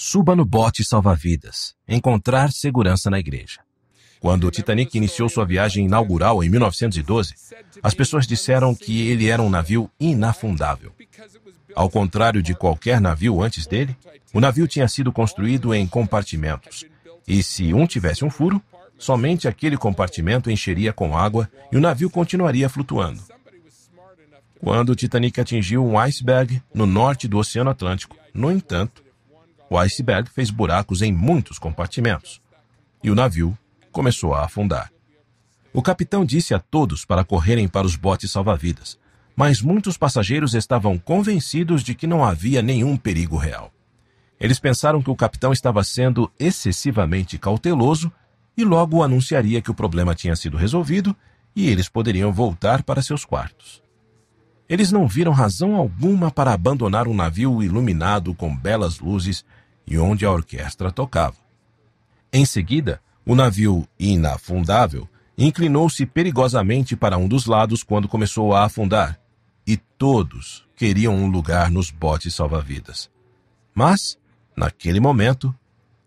suba no bote salva-vidas, encontrar segurança na igreja. Quando o Titanic iniciou sua viagem inaugural em 1912, as pessoas disseram que ele era um navio inafundável. Ao contrário de qualquer navio antes dele, o navio tinha sido construído em compartimentos, e se um tivesse um furo, somente aquele compartimento encheria com água e o navio continuaria flutuando. Quando o Titanic atingiu um iceberg no norte do Oceano Atlântico, no entanto, o iceberg fez buracos em muitos compartimentos e o navio começou a afundar. O capitão disse a todos para correrem para os botes salva-vidas, mas muitos passageiros estavam convencidos de que não havia nenhum perigo real. Eles pensaram que o capitão estava sendo excessivamente cauteloso e logo anunciaria que o problema tinha sido resolvido e eles poderiam voltar para seus quartos. Eles não viram razão alguma para abandonar um navio iluminado com belas luzes e onde a orquestra tocava. Em seguida, o navio inafundável inclinou-se perigosamente para um dos lados quando começou a afundar, e todos queriam um lugar nos botes salva-vidas. Mas, naquele momento,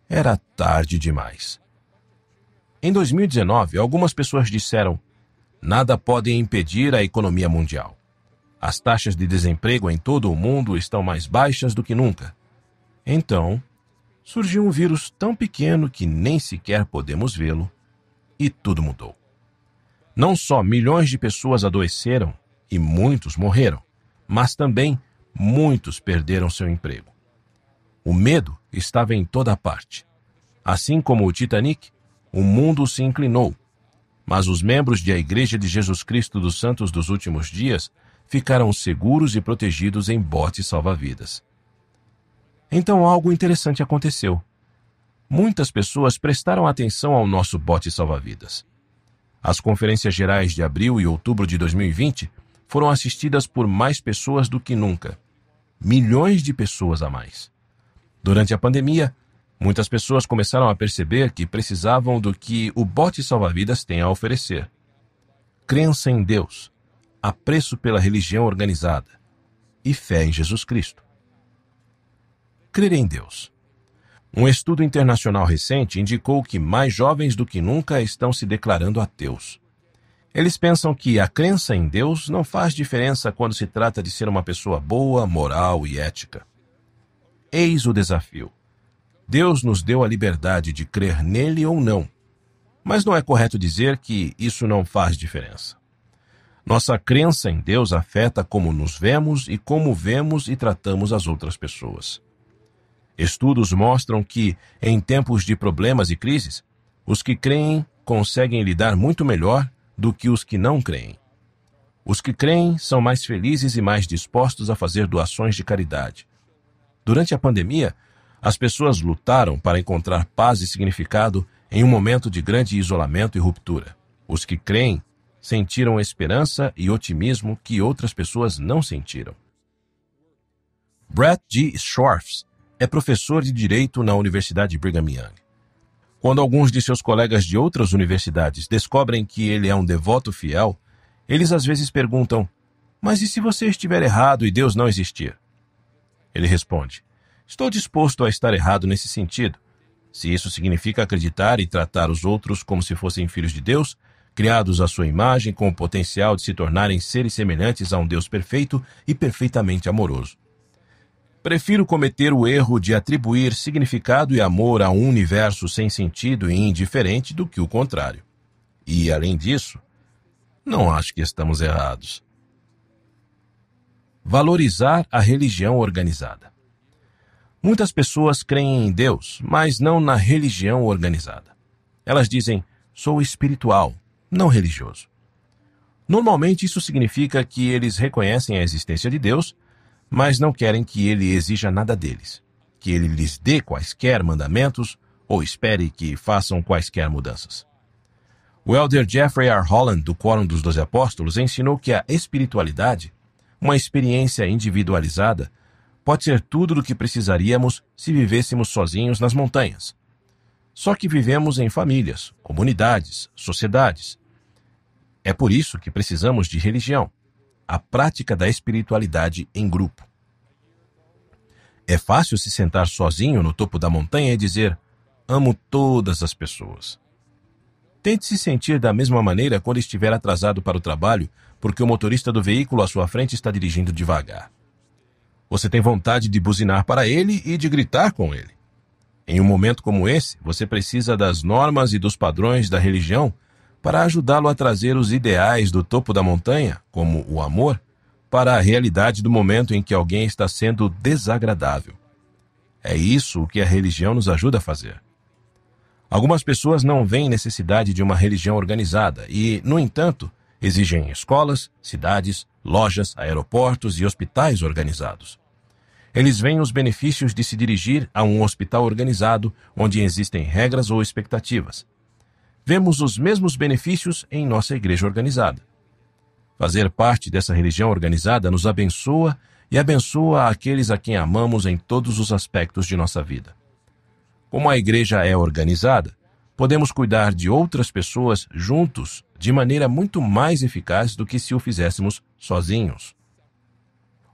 era tarde demais. Em 2019, algumas pessoas disseram: nada pode impedir a economia mundial. As taxas de desemprego em todo o mundo estão mais baixas do que nunca. Então, surgiu um vírus tão pequeno que nem sequer podemos vê-lo, e tudo mudou. Não só milhões de pessoas adoeceram e muitos morreram, mas também muitos perderam seu emprego. O medo estava em toda parte. Assim como o Titanic, o mundo se inclinou, mas os membros da Igreja de Jesus Cristo dos Santos dos Últimos Dias ficaram seguros e protegidos em botes salva-vidas. Então algo interessante aconteceu. Muitas pessoas prestaram atenção ao nosso bote salva-vidas. As conferências gerais de abril e outubro de 2020 foram assistidas por mais pessoas do que nunca. Milhões de pessoas a mais. Durante a pandemia, muitas pessoas começaram a perceber que precisavam do que o bote salva-vidas tem a oferecer: crença em Deus, apreço pela religião organizada e fé em Jesus Cristo crer em Deus. Um estudo internacional recente indicou que mais jovens do que nunca estão se declarando ateus. Eles pensam que a crença em Deus não faz diferença quando se trata de ser uma pessoa boa, moral e ética. Eis o desafio. Deus nos deu a liberdade de crer nele ou não, mas não é correto dizer que isso não faz diferença. Nossa crença em Deus afeta como nos vemos e como vemos e tratamos as outras pessoas. Estudos mostram que, em tempos de problemas e crises, os que creem conseguem lidar muito melhor do que os que não creem. Os que creem são mais felizes e mais dispostos a fazer doações de caridade. Durante a pandemia, as pessoas lutaram para encontrar paz e significado em um momento de grande isolamento e ruptura. Os que creem sentiram esperança e otimismo que outras pessoas não sentiram. Brett G. Schwartz é professor de Direito na Universidade Brigham Young. Quando alguns de seus colegas de outras universidades descobrem que ele é um devoto fiel, eles às vezes perguntam: Mas e se você estiver errado e Deus não existir? Ele responde: Estou disposto a estar errado nesse sentido. Se isso significa acreditar e tratar os outros como se fossem filhos de Deus, criados à sua imagem, com o potencial de se tornarem seres semelhantes a um Deus perfeito e perfeitamente amoroso. Prefiro cometer o erro de atribuir significado e amor a um universo sem sentido e indiferente do que o contrário. E, além disso, não acho que estamos errados. Valorizar a religião organizada. Muitas pessoas creem em Deus, mas não na religião organizada. Elas dizem: sou espiritual, não religioso. Normalmente isso significa que eles reconhecem a existência de Deus, mas não querem que ele exija nada deles, que ele lhes dê quaisquer mandamentos ou espere que façam quaisquer mudanças. O elder Jeffrey R. Holland, do Quórum dos Doze Apóstolos, ensinou que a espiritualidade, uma experiência individualizada, pode ser tudo do que precisaríamos se vivêssemos sozinhos nas montanhas. Só que vivemos em famílias, comunidades, sociedades. É por isso que precisamos de religião a prática da espiritualidade em grupo. É fácil se sentar sozinho no topo da montanha e dizer: Amo todas as pessoas. Tente se sentir da mesma maneira quando estiver atrasado para o trabalho, porque o motorista do veículo à sua frente está dirigindo devagar. Você tem vontade de buzinar para ele e de gritar com ele. Em um momento como esse, você precisa das normas e dos padrões da religião para ajudá-lo a trazer os ideais do topo da montanha, como o amor, para a realidade do momento em que alguém está sendo desagradável. É isso que a religião nos ajuda a fazer. Algumas pessoas não veem necessidade de uma religião organizada e, no entanto, exigem escolas, cidades, lojas, aeroportos e hospitais organizados. Eles veem os benefícios de se dirigir a um hospital organizado onde existem regras ou expectativas, vemos os mesmos benefícios em nossa igreja organizada. Fazer parte dessa religião organizada nos abençoa e abençoa aqueles a quem amamos em todos os aspectos de nossa vida. Como a igreja é organizada, podemos cuidar de outras pessoas juntos de maneira muito mais eficaz do que se o fizéssemos sozinhos.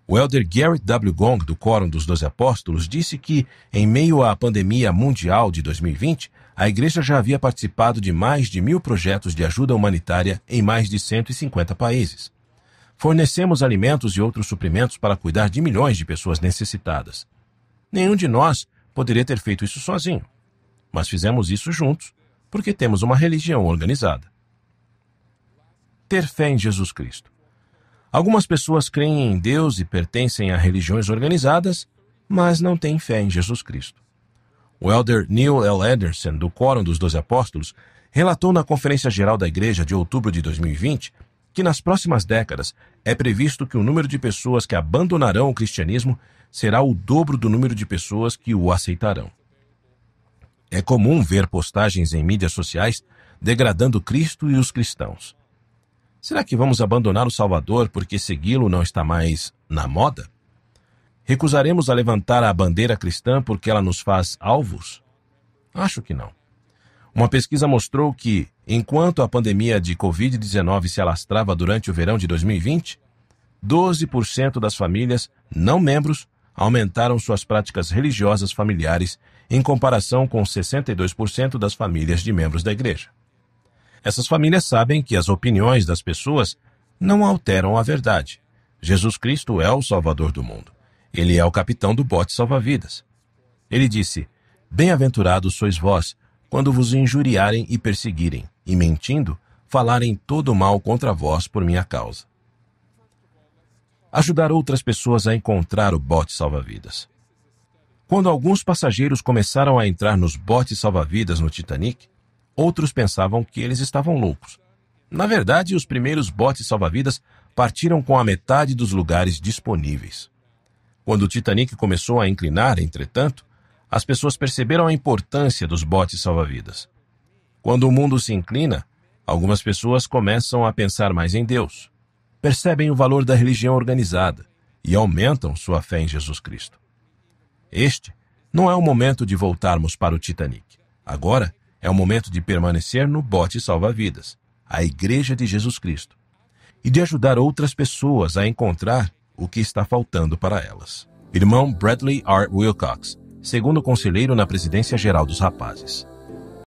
O elder Garrett W. Gong, do Quórum dos Doze Apóstolos, disse que, em meio à pandemia mundial de 2020, a igreja já havia participado de mais de mil projetos de ajuda humanitária em mais de 150 países. Fornecemos alimentos e outros suprimentos para cuidar de milhões de pessoas necessitadas. Nenhum de nós poderia ter feito isso sozinho, mas fizemos isso juntos porque temos uma religião organizada. Ter fé em Jesus Cristo. Algumas pessoas creem em Deus e pertencem a religiões organizadas, mas não têm fé em Jesus Cristo. O elder Neil L. Anderson, do Quórum dos Doze Apóstolos, relatou na Conferência Geral da Igreja de outubro de 2020 que nas próximas décadas é previsto que o número de pessoas que abandonarão o cristianismo será o dobro do número de pessoas que o aceitarão. É comum ver postagens em mídias sociais degradando Cristo e os cristãos. Será que vamos abandonar o Salvador porque segui-lo não está mais na moda? Recusaremos a levantar a bandeira cristã porque ela nos faz alvos? Acho que não. Uma pesquisa mostrou que, enquanto a pandemia de Covid-19 se alastrava durante o verão de 2020, 12% das famílias não membros aumentaram suas práticas religiosas familiares em comparação com 62% das famílias de membros da igreja. Essas famílias sabem que as opiniões das pessoas não alteram a verdade. Jesus Cristo é o Salvador do mundo. Ele é o capitão do bote salva-vidas. Ele disse: Bem-aventurados sois vós, quando vos injuriarem e perseguirem, e mentindo, falarem todo mal contra vós por minha causa. Ajudar outras pessoas a encontrar o bote salva-vidas. Quando alguns passageiros começaram a entrar nos botes salva-vidas no Titanic, outros pensavam que eles estavam loucos. Na verdade, os primeiros botes salva-vidas partiram com a metade dos lugares disponíveis. Quando o Titanic começou a inclinar, entretanto, as pessoas perceberam a importância dos botes salva-vidas. Quando o mundo se inclina, algumas pessoas começam a pensar mais em Deus, percebem o valor da religião organizada e aumentam sua fé em Jesus Cristo. Este não é o momento de voltarmos para o Titanic. Agora é o momento de permanecer no bote salva-vidas, a Igreja de Jesus Cristo, e de ajudar outras pessoas a encontrar o que está faltando para elas. Irmão Bradley R. Wilcox, segundo conselheiro na presidência geral dos rapazes.